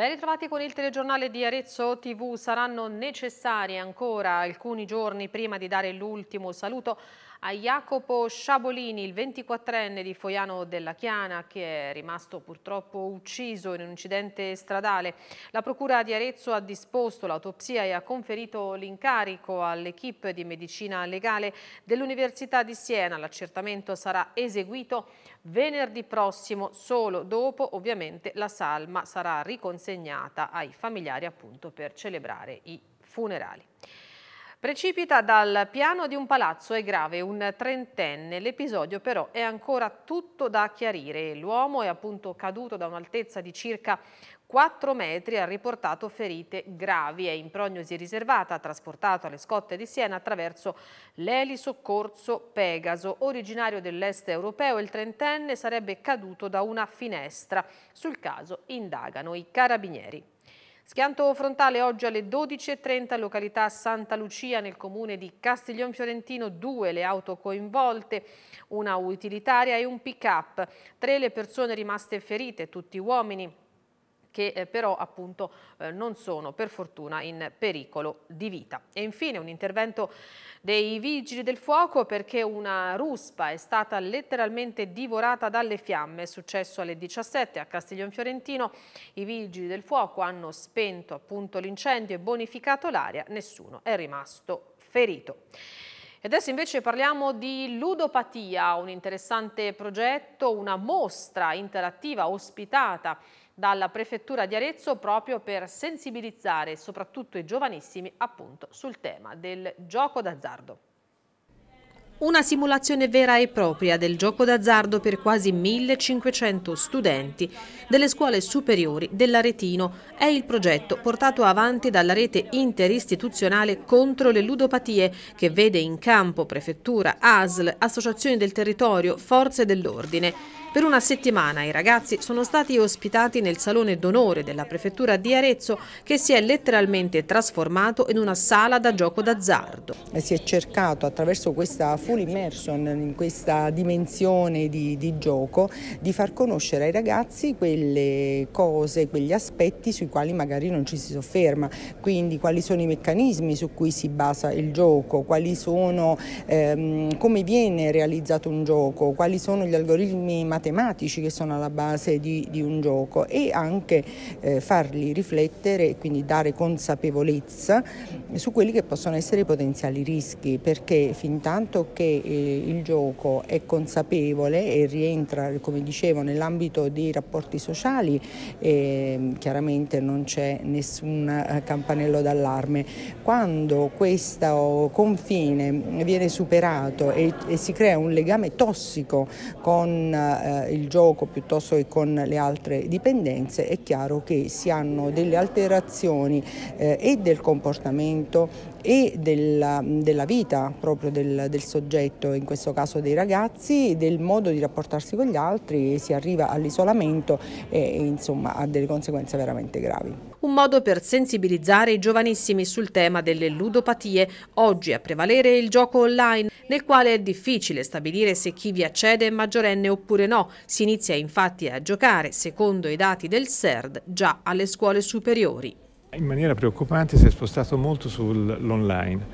Ben ritrovati con il telegiornale di Arezzo TV. Saranno necessari ancora alcuni giorni prima di dare l'ultimo saluto a Jacopo Sciabolini, il 24enne di Foiano della Chiana, che è rimasto purtroppo ucciso in un incidente stradale. La Procura di Arezzo ha disposto l'autopsia e ha conferito l'incarico all'equipe di medicina legale dell'Università di Siena. L'accertamento sarà eseguito venerdì prossimo, solo dopo ovviamente la salma sarà riconsegnata ai familiari appunto per celebrare i funerali. Precipita dal piano di un palazzo, è grave, un trentenne. L'episodio però è ancora tutto da chiarire. L'uomo è appunto caduto da un'altezza di circa 4 metri, ha riportato ferite gravi, è in prognosi riservata, trasportato alle scotte di Siena attraverso l'elisoccorso Pegaso. Originario dell'est europeo, il trentenne sarebbe caduto da una finestra. Sul caso indagano i carabinieri. Schianto frontale oggi alle 12.30, località Santa Lucia nel comune di Castiglion Fiorentino, due le auto coinvolte, una utilitaria e un pick-up, tre le persone rimaste ferite, tutti uomini che eh, però appunto eh, non sono per fortuna in pericolo di vita. E infine un intervento dei vigili del fuoco perché una ruspa è stata letteralmente divorata dalle fiamme, è successo alle 17 a Castiglion Fiorentino, i vigili del fuoco hanno spento appunto l'incendio e bonificato l'aria, nessuno è rimasto ferito. E adesso invece parliamo di ludopatia, un interessante progetto, una mostra interattiva ospitata dalla prefettura di Arezzo proprio per sensibilizzare soprattutto i giovanissimi appunto sul tema del gioco d'azzardo. Una simulazione vera e propria del gioco d'azzardo per quasi 1500 studenti delle scuole superiori dell'Aretino è il progetto portato avanti dalla rete interistituzionale contro le ludopatie che vede in campo prefettura, ASL, associazioni del territorio, forze dell'ordine. Per una settimana i ragazzi sono stati ospitati nel salone d'onore della prefettura di Arezzo che si è letteralmente trasformato in una sala da gioco d'azzardo. Si è cercato attraverso questa full immersion, in questa dimensione di, di gioco, di far conoscere ai ragazzi quelle cose, quegli aspetti sui quali magari non ci si sofferma, quindi quali sono i meccanismi su cui si basa il gioco, quali sono, ehm, come viene realizzato un gioco, quali sono gli algoritmi materiali matematici che sono alla base di, di un gioco e anche eh, farli riflettere e quindi dare consapevolezza su quelli che possono essere i potenziali rischi perché fin tanto che eh, il gioco è consapevole e rientra come dicevo nell'ambito dei rapporti sociali eh, chiaramente non c'è nessun eh, campanello d'allarme quando questo oh, confine viene superato e, e si crea un legame tossico con eh, eh, il gioco piuttosto che con le altre dipendenze, è chiaro che si hanno delle alterazioni eh, e del comportamento e della, della vita proprio del, del, soggetto, in questo caso dei ragazzi, del modo di rapportarsi con gli altri, si arriva all'isolamento e, e insomma a delle conseguenze veramente gravi. Un modo per sensibilizzare i giovanissimi sul tema delle ludopatie, oggi a prevalere il gioco online, nel quale è difficile stabilire se chi vi accede è maggiorenne oppure no. Si inizia infatti a giocare, secondo i dati del SERD, già alle scuole superiori. In maniera preoccupante si è spostato molto sull'online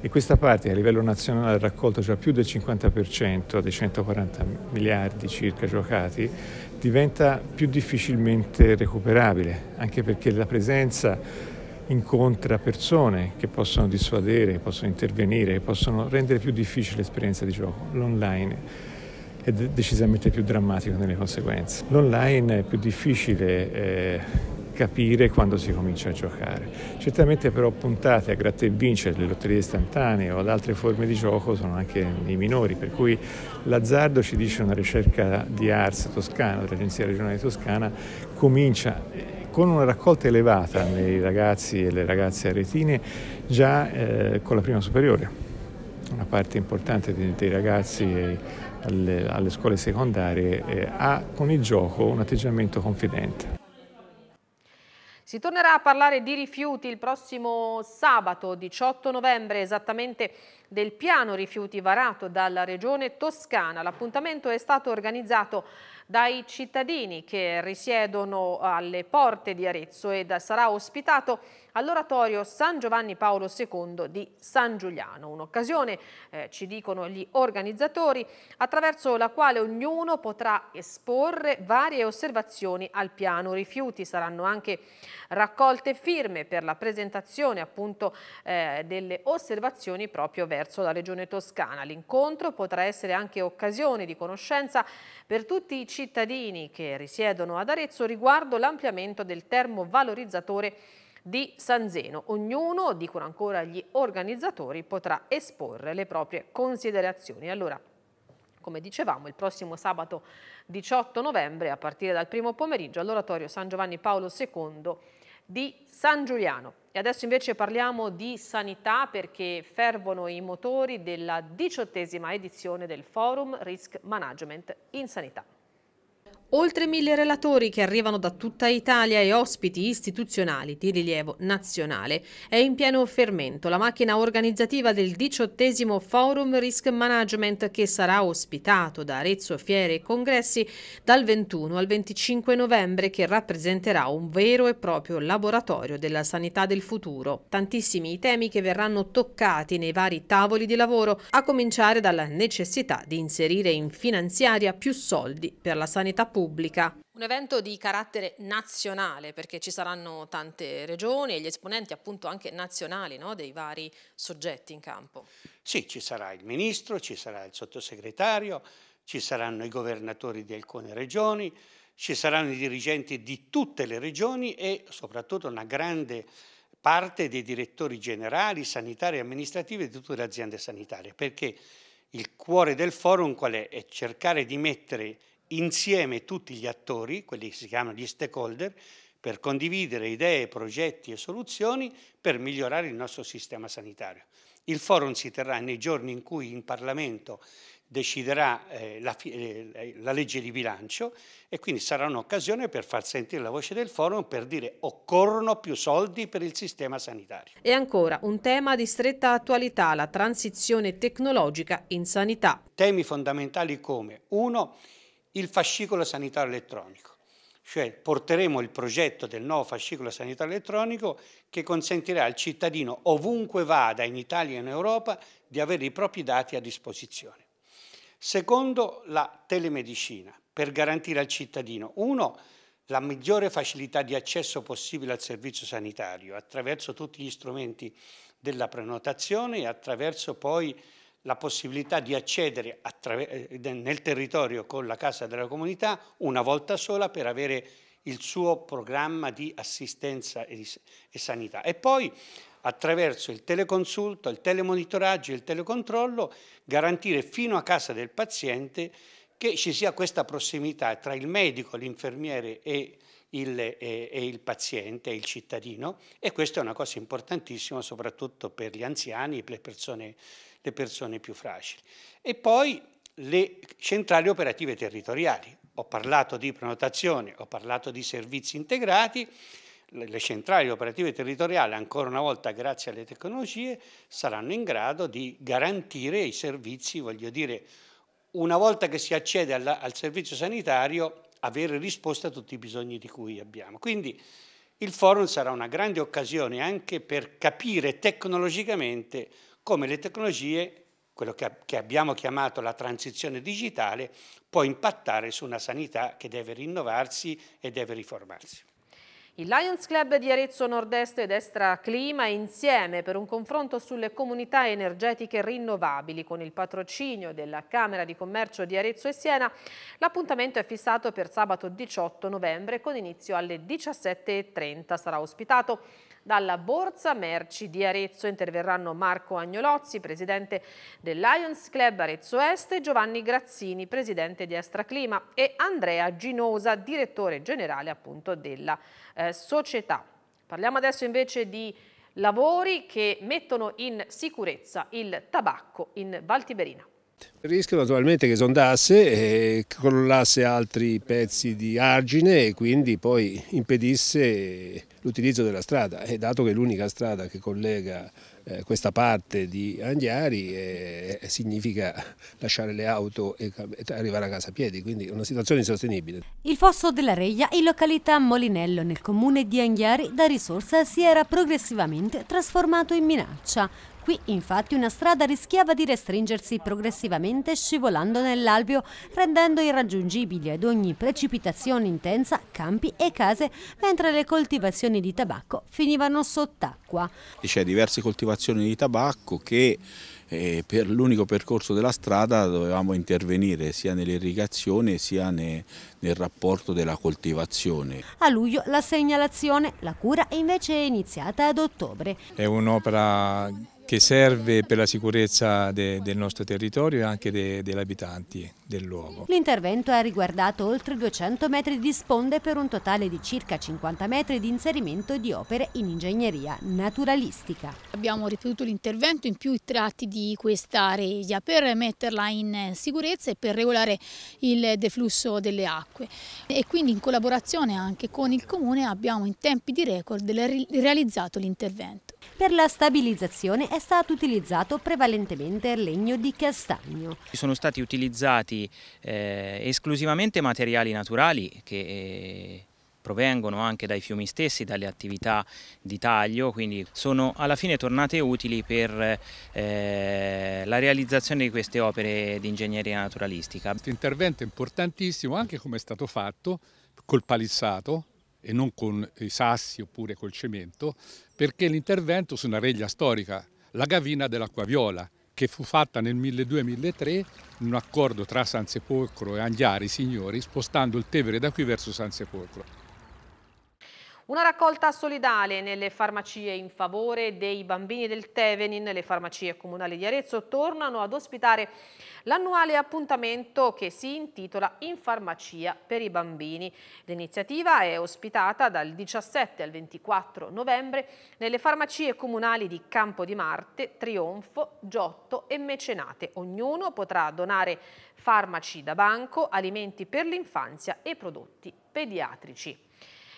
e questa parte a livello nazionale ha raccolto già più del 50% dei 140 miliardi circa giocati, diventa più difficilmente recuperabile, anche perché la presenza incontra persone che possono dissuadere, possono intervenire, possono rendere più difficile l'esperienza di gioco. L'online è decisamente più drammatico nelle conseguenze. L'online è più difficile eh, capire quando si comincia a giocare. Certamente però puntate a gratta e vince, le lotterie istantanee o ad altre forme di gioco sono anche nei minori, per cui l'azzardo ci dice una ricerca di Ars Toscana, dell'Agenzia Regionale Toscana, comincia eh, con una raccolta elevata nei ragazzi e le ragazze aretine già eh, con la prima superiore. Una parte importante dei, dei ragazzi eh, alle, alle, scuole secondarie eh, ha con il gioco un atteggiamento confidente. Si tornerà a parlare di rifiuti il prossimo sabato 18 novembre, esattamente del piano rifiuti varato dalla Regione Toscana. L'appuntamento è stato organizzato dai cittadini che risiedono alle porte di Arezzo ed sarà ospitato all'oratorio San Giovanni Paolo II di San Giuliano. Un'occasione, eh, ci dicono gli organizzatori, attraverso la quale ognuno potrà esporre varie osservazioni al piano rifiuti. Saranno anche raccolte firme per la presentazione appunto eh, delle osservazioni proprio verso terzo la Regione Toscana. L'incontro potrà essere anche occasione di conoscenza per tutti i cittadini che risiedono ad Arezzo riguardo l'ampliamento del termovalorizzatore di San Zeno. Ognuno, dicono ancora gli organizzatori, potrà esporre le proprie considerazioni. Allora, come dicevamo, il prossimo sabato 18 novembre, a partire dal primo pomeriggio, all'oratorio San Giovanni Paolo II di San Giuliano. E adesso invece parliamo di sanità perché fervono i motori della diciottesima edizione del Forum Risk Management in Sanità. Oltre mille relatori che arrivano da tutta Italia e ospiti istituzionali di rilievo nazionale. È in pieno fermento la macchina organizzativa del diciottesimo Forum Risk Management che sarà ospitato da Arezzo Fiere e Congressi dal 21 al 25 novembre che rappresenterà un vero e proprio laboratorio della sanità del futuro. Tantissimi i temi che verranno toccati nei vari tavoli di lavoro a cominciare dalla necessità di inserire in finanziaria più soldi per la sanità pubblica pubblica. Un evento di carattere nazionale perché ci saranno tante regioni e gli esponenti appunto anche nazionali no, dei vari soggetti in campo. Sì, ci sarà il ministro, ci sarà il sottosegretario, ci saranno i governatori di alcune regioni, ci saranno i dirigenti di tutte le regioni e soprattutto una grande parte dei direttori generali, sanitari e amministrativi di tutte le aziende sanitarie, perché il cuore del forum qual è? È cercare di mettere insieme tutti gli attori, quelli che si chiamano gli stakeholder, per condividere idee, progetti e soluzioni per migliorare il nostro sistema sanitario. Il forum si terrà nei giorni in cui in Parlamento deciderà eh, la, eh, eh, la, legge di bilancio e quindi sarà un'occasione per far sentire la voce del forum per dire occorrono più soldi per il sistema sanitario. E ancora un tema di stretta attualità, la transizione tecnologica in sanità. Temi fondamentali come uno il fascicolo sanitario elettronico. Cioè porteremo il progetto del nuovo fascicolo sanitario elettronico che consentirà al cittadino, ovunque vada in Italia e in Europa, di avere i propri dati a disposizione. Secondo, la telemedicina, per garantire al cittadino, uno, la migliore facilità di accesso possibile al servizio sanitario attraverso tutti gli strumenti della prenotazione e attraverso poi la possibilità di accedere eh, nel territorio con la Casa della Comunità una volta sola per avere il suo programma di assistenza e, di e sanità. E poi attraverso il teleconsulto, il telemonitoraggio e il telecontrollo garantire fino a casa del paziente che ci sia questa prossimità tra il medico, l'infermiere e il, e, e il paziente, il cittadino e questa è una cosa importantissima soprattutto per gli anziani, e per le persone le persone più fragili. E poi le centrali operative territoriali. Ho parlato di prenotazione, ho parlato di servizi integrati, le centrali operative territoriali, ancora una volta grazie alle tecnologie, saranno in grado di garantire i servizi, voglio dire, una volta che si accede alla, al servizio sanitario, avere risposta a tutti i bisogni di cui abbiamo. Quindi il forum sarà una grande occasione anche per capire tecnologicamente come le tecnologie, quello che, che abbiamo chiamato la transizione digitale, può impattare su una sanità che deve rinnovarsi e deve riformarsi. Il Lions Club di Arezzo Nord-Est e Destra Clima insieme per un confronto sulle comunità energetiche rinnovabili con il patrocinio della Camera di Commercio di Arezzo e Siena. L'appuntamento è fissato per sabato 18 novembre con inizio alle 17.30. Sarà ospitato dalla Borsa Merci di Arezzo interverranno Marco Agnolozzi, presidente del Lions Club Arezzo Est, Giovanni Grazzini, presidente di Astraclima e Andrea Ginosa, direttore generale appunto della eh, società. Parliamo adesso invece di lavori che mettono in sicurezza il tabacco in Valtiberina pesante. Il rischio naturalmente che sondasse e eh, crollasse altri pezzi di argine e quindi poi impedisse l'utilizzo della strada e dato che l'unica strada che collega eh, questa parte di Anghiari eh, eh significa lasciare le auto e, e arrivare a casa a piedi, quindi una situazione insostenibile. Il fosso della Reglia in località Molinello nel comune di Anghiari da risorsa si era progressivamente trasformato in minaccia Qui infatti una strada rischiava di restringersi progressivamente scivolando nell'alveo, rendendo irraggiungibili ad ogni precipitazione intensa campi e case, mentre le coltivazioni di tabacco finivano sott'acqua. C'è diverse coltivazioni di tabacco che eh, per l'unico percorso della strada dovevamo intervenire sia nell'irrigazione sia ne, nel rapporto della coltivazione. A luglio la segnalazione, la cura invece è iniziata ad ottobre. È un'opera che serve per la sicurezza de, del nostro territorio e anche de, degli abitanti del luogo. L'intervento ha riguardato oltre 200 metri di sponde per un totale di circa 50 metri di inserimento di opere in ingegneria naturalistica. Abbiamo ripetuto l'intervento in più tratti di questa regia per metterla in sicurezza e per regolare il deflusso delle acque e quindi in collaborazione anche con il Comune abbiamo in tempi di record realizzato l'intervento. Per la stabilizzazione è stato utilizzato prevalentemente il legno di castagno. Sono stati utilizzati eh, esclusivamente materiali naturali che... Eh, provengono anche dai fiumi stessi, dalle attività di taglio, quindi sono alla fine tornate utili per eh, la realizzazione di queste opere di ingegneria naturalistica. Questo intervento è importantissimo anche come è stato fatto col palissato, e non con i sassi oppure col cemento, perché l'intervento su una reglia storica, la gavina dell'Acquaviola, che fu fatta nel 1200-1300 in un accordo tra San Sepolcro e Angliari, signori, spostando il Tevere da qui verso San Sepolcro. Una raccolta solidale nelle farmacie in favore dei bambini del Tevenin. Le farmacie comunali di Arezzo tornano ad ospitare l'annuale appuntamento che si intitola In farmacia per i bambini. L'iniziativa è ospitata dal 17 al 24 novembre nelle farmacie comunali di Campo di Marte, Trionfo, Giotto e Mecenate. Ognuno potrà donare farmaci da banco, alimenti per l'infanzia e prodotti pediatrici.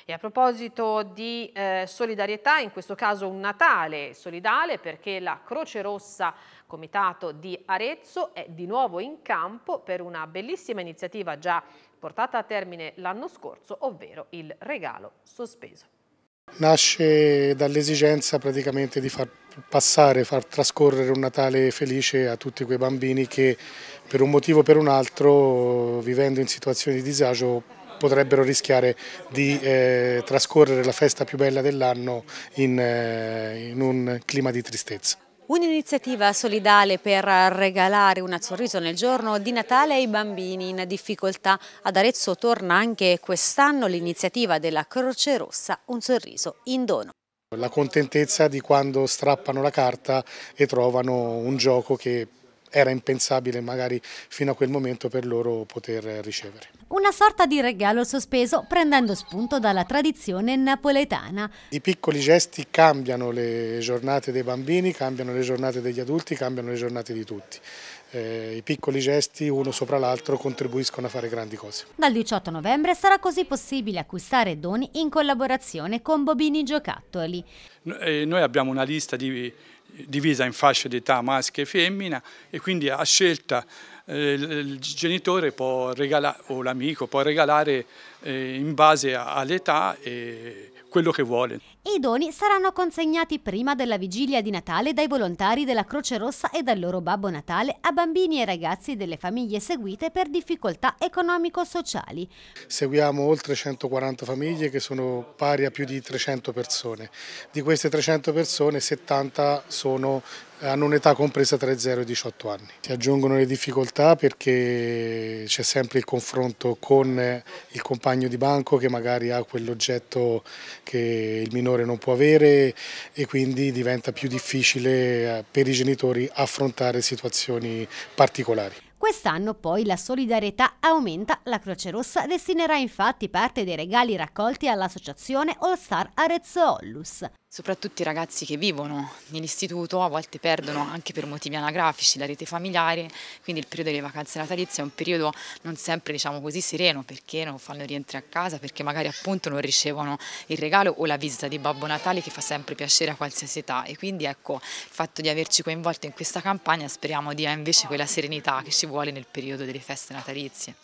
E a proposito di eh, solidarietà, in questo caso un Natale solidale perché la Croce Rossa Comitato di Arezzo è di nuovo in campo per una bellissima iniziativa già portata a termine l'anno scorso, ovvero il regalo sospeso. Nasce dall'esigenza praticamente di far passare, far trascorrere un Natale felice a tutti quei bambini che per un motivo o per un altro, vivendo in situazioni di disagio, potrebbero rischiare di eh, trascorrere la festa più bella dell'anno in, eh, in un clima di tristezza. Un'iniziativa solidale per regalare un sorriso nel giorno di Natale ai bambini in difficoltà. Ad Arezzo torna anche quest'anno l'iniziativa della Croce Rossa Un sorriso in dono. La contentezza di quando strappano la carta e trovano un gioco che era impensabile magari fino a quel momento per loro poter ricevere. Una sorta di regalo sospeso prendendo spunto dalla tradizione napoletana. I piccoli gesti cambiano le giornate dei bambini, cambiano le giornate degli adulti, cambiano le giornate di tutti. Eh, I piccoli gesti uno sopra l'altro contribuiscono a fare grandi cose. Dal 18 novembre sarà così possibile acquistare doni in collaborazione con Bobini Giocattoli. Eh, noi abbiamo una lista di, divisa in fasce d'età maschio e femmina e quindi a scelta eh, il genitore può regalare, o l'amico può regalare eh, in base all'età e, quello che vuole. I doni saranno consegnati prima della vigilia di Natale dai volontari della Croce Rossa e dal loro Babbo Natale a bambini e ragazzi delle famiglie seguite per difficoltà economico-sociali. Seguiamo oltre 140 famiglie che sono pari a più di 300 persone. Di queste 300 persone 70 sono eh, hanno un'età compresa tra 0 e 18 anni. Si aggiungono le difficoltà perché c'è sempre il confronto con eh, il compagno di banco che magari ha quell'oggetto che il minore non può avere e quindi diventa più difficile eh, per i genitori affrontare situazioni particolari. Quest'anno poi la solidarietà aumenta, la Croce Rossa destinerà infatti parte dei regali raccolti all'associazione All Star Arezzo Ollus soprattutto i ragazzi che vivono nell'istituto a volte perdono anche per motivi anagrafici la rete familiare, quindi il periodo delle vacanze natalizie è un periodo non sempre diciamo così sereno perché non fanno rientri a casa, perché magari appunto non ricevono il regalo o la visita di Babbo Natale che fa sempre piacere a qualsiasi età e quindi ecco il fatto di averci coinvolto in questa campagna speriamo dia invece quella serenità che ci vuole nel periodo delle feste natalizie.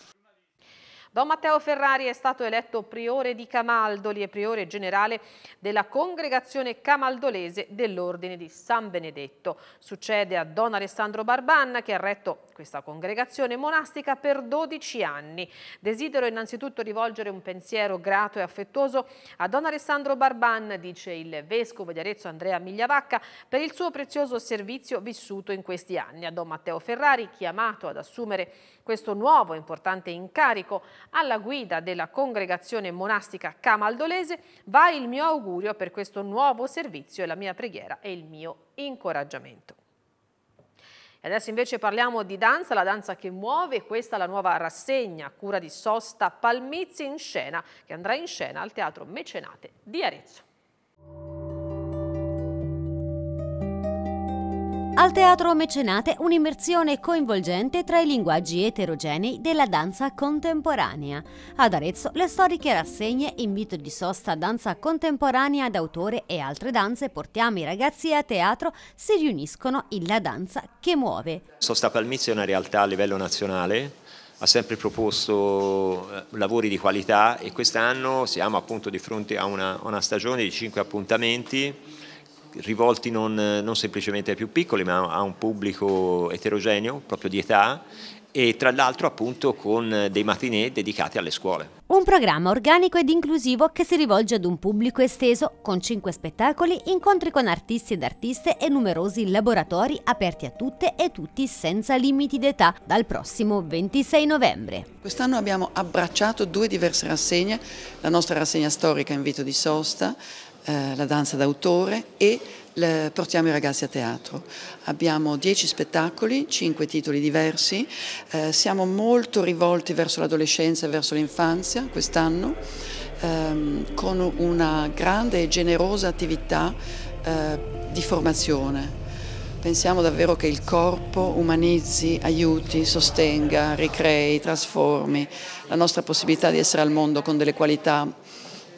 Don Matteo Ferrari è stato eletto priore di Camaldoli e priore generale della congregazione camaldolese dell'Ordine di San Benedetto. Succede a Don Alessandro Barban che ha retto questa congregazione monastica per 12 anni. Desidero innanzitutto rivolgere un pensiero grato e affettuoso a Don Alessandro Barban, dice il Vescovo di Arezzo Andrea Migliavacca, per il suo prezioso servizio vissuto in questi anni. A Don Matteo Ferrari, chiamato ad assumere questo nuovo importante incarico, alla guida della congregazione monastica camaldolese va il mio augurio per questo nuovo servizio e la mia preghiera e il mio incoraggiamento. E adesso invece parliamo di danza, la danza che muove, questa è la nuova rassegna cura di Sosta Palmizzi in scena, che andrà in scena al Teatro Mecenate di Arezzo. Al Teatro Mecenate un'immersione coinvolgente tra i linguaggi eterogenei della danza contemporanea. Ad Arezzo le storiche rassegne Invito di sosta danza contemporanea d'autore e altre danze portiamo i ragazzi a teatro si riuniscono in La danza che muove. Sosta Palmizia è una realtà a livello nazionale ha sempre proposto eh, lavori di qualità e quest'anno siamo appunto di fronte a una, una stagione di cinque appuntamenti rivolti non, non semplicemente ai più piccoli ma a un pubblico eterogeneo proprio di età e tra l'altro appunto con dei matinée dedicati alle scuole. Un programma organico ed inclusivo che si rivolge ad un pubblico esteso con cinque spettacoli, incontri con artisti ed artiste e numerosi laboratori aperti a tutte e tutti senza limiti d'età dal prossimo 26 novembre. Quest'anno abbiamo abbracciato due diverse rassegne, la nostra rassegna storica Invito di Sosta, eh, la danza d'autore e le, portiamo i ragazzi a teatro. Abbiamo dieci spettacoli, cinque titoli diversi, eh, siamo molto rivolti verso l'adolescenza e verso l'infanzia quest'anno ehm, con una grande e generosa attività eh, di formazione. Pensiamo davvero che il corpo umanizzi, aiuti, sostenga, ricrei, trasformi la nostra possibilità di essere al mondo con delle qualità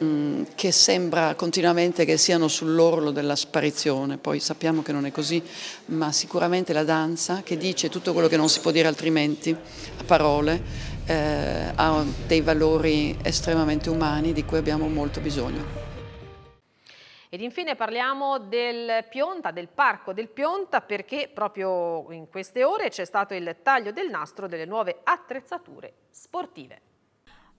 Mm, che sembra continuamente che siano sull'orlo della sparizione, poi sappiamo che non è così, ma sicuramente la danza che dice tutto quello che non si può dire altrimenti, a parole, eh, ha dei valori estremamente umani di cui abbiamo molto bisogno. Ed infine parliamo del Pionta, del parco del Pionta, perché proprio in queste ore c'è stato il taglio del nastro delle nuove attrezzature sportive.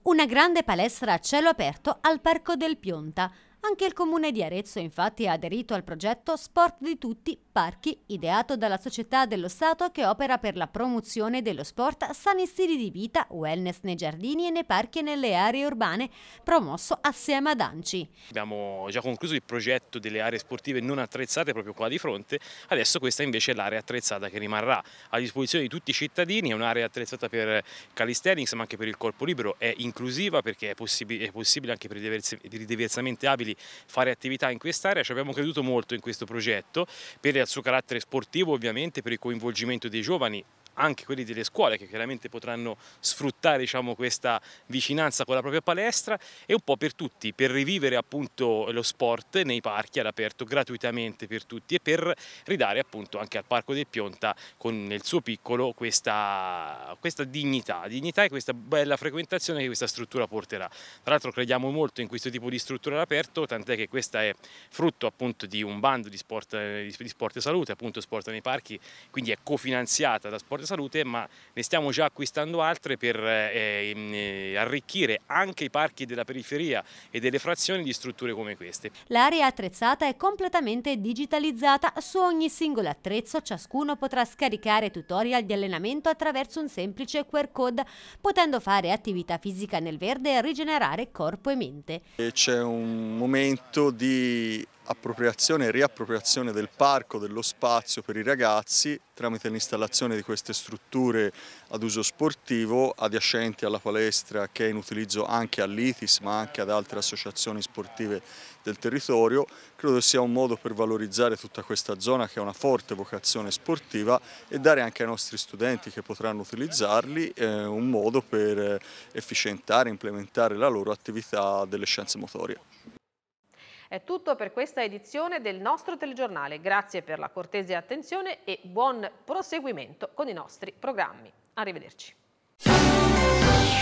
Una grande palestra a cielo aperto al Parco del Pionta. Anche il comune di Arezzo infatti ha aderito al progetto Sport di Tutti Parchi, ideato dalla società dello Stato che opera per la promozione dello sport, sani stili di vita, wellness nei giardini e nei parchi e nelle aree urbane, promosso assieme ad ANCI. Abbiamo già concluso il progetto delle aree sportive non attrezzate proprio qua di fronte, adesso questa invece è l'area attrezzata che rimarrà a disposizione di tutti i cittadini, è un'area attrezzata per calisthenics ma anche per il corpo libero, è inclusiva perché è, possib è possibile anche per i diversamente abili fare attività in quest'area, ci abbiamo creduto molto in questo progetto per al suo carattere sportivo ovviamente per il coinvolgimento dei giovani anche quelli delle scuole che chiaramente potranno sfruttare diciamo, questa vicinanza con la propria palestra e un po' per tutti, per rivivere appunto lo sport nei parchi all'aperto gratuitamente per tutti e per ridare appunto anche al Parco del Pionta con nel suo piccolo questa, questa dignità, dignità e questa bella frequentazione che questa struttura porterà. Tra l'altro crediamo molto in questo tipo di struttura all'aperto, tant'è che questa è frutto appunto di un bando di sport, di sport e salute, appunto sport nei parchi, quindi è cofinanziata da sport casa salute, ma ne stiamo già acquistando altre per eh, ehm, eh, arricchire anche i parchi della periferia e delle frazioni di strutture come queste. L'area attrezzata è completamente digitalizzata, su ogni singolo attrezzo ciascuno potrà scaricare tutorial di allenamento attraverso un semplice QR code, potendo fare attività fisica nel verde e rigenerare corpo e mente. C'è un momento di appropriazione e riappropriazione del parco, dello spazio per i ragazzi tramite l'installazione di queste strutture ad uso sportivo adiacenti alla palestra che è in utilizzo anche all'ITIS ma anche ad altre associazioni sportive del territorio. Credo sia un modo per valorizzare tutta questa zona che ha una forte vocazione sportiva e dare anche ai nostri studenti che potranno utilizzarli eh, un modo per efficientare e implementare la loro attività delle scienze motorie. È tutto per questa edizione del nostro telegiornale. Grazie per la cortese attenzione e buon proseguimento con i nostri programmi. Arrivederci.